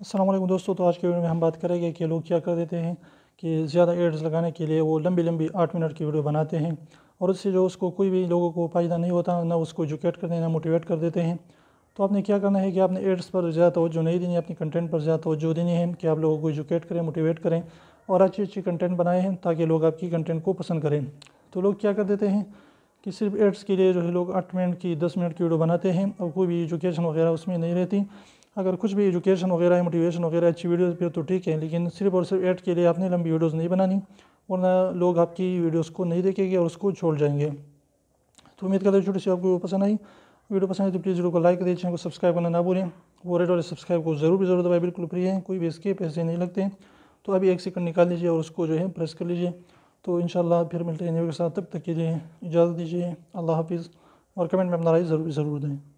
असलम दोस्तों तो आज के वीडियो में हम बात करेंगे कि लोग क्या कर देते हैं कि ज़्यादा एड्स लगाने के लिए वो लंबी लंबी आठ मिनट की वीडियो बनाते हैं और उससे जो उसको कोई भी लोगों को फ़ायदा नहीं होता ना उसको एजुकेट करते हैं ना मोटिवेट कर देते हैं तो आपने क्या करना है कि आपने एड्स पर ज़्यादा तोज्जो नहीं देनी अपने कंटेंट पर ज़्यादा तोज्जो देनी है कि आप लोगों को एजुकेट करें मोटिवेट करें और अच्छी अच्छी कंटेंट बनाए हैं ताकि लोग आपकी कंटेंट को पसंद करें तो लोग क्या कर देते हैं कि सिर्फ एड्स के लिए जो है लोग आठ मिनट की दस मिनट की वीडियो बनाते हैं और कोई भी एजुकेशन वगैरह उसमें नहीं रहती अगर कुछ भी एजुकेशन वगैरह मोटिवेशन वगैरह अच्छी वीडियोस पे तो ठीक है लेकिन सिर्फ और सिर्फ ऐड के लिए आपने लंबी वीडियोस नहीं बनानी वरना लोग आपकी वीडियोस को नहीं देखेंगे और उसको छोड़ जाएंगे तो उम्मीद करते हैं छोटी सी आपको पसंद आई वीडियो पसंद आई तो प्लीज़ वीडियो को लाइक दे चैनल को सब्सक्राइब करना ना भूलें वो रेड वाले सब्सक्राइब को ज़रूर भी ज़रूर दबाए बिल्कुल फ्री है कोई भी इसके पैसे नहीं लगते तो अभी एक सेकंड निकाल लीजिए और उसको जो है प्रेस कर लीजिए तो इन फिर मिलते हैं के साथ तब तक के लिए इजाज़त दीजिए अल्लाह हाफिज़ और कमेंट में अपना राय ज़रूर ज़रूर दें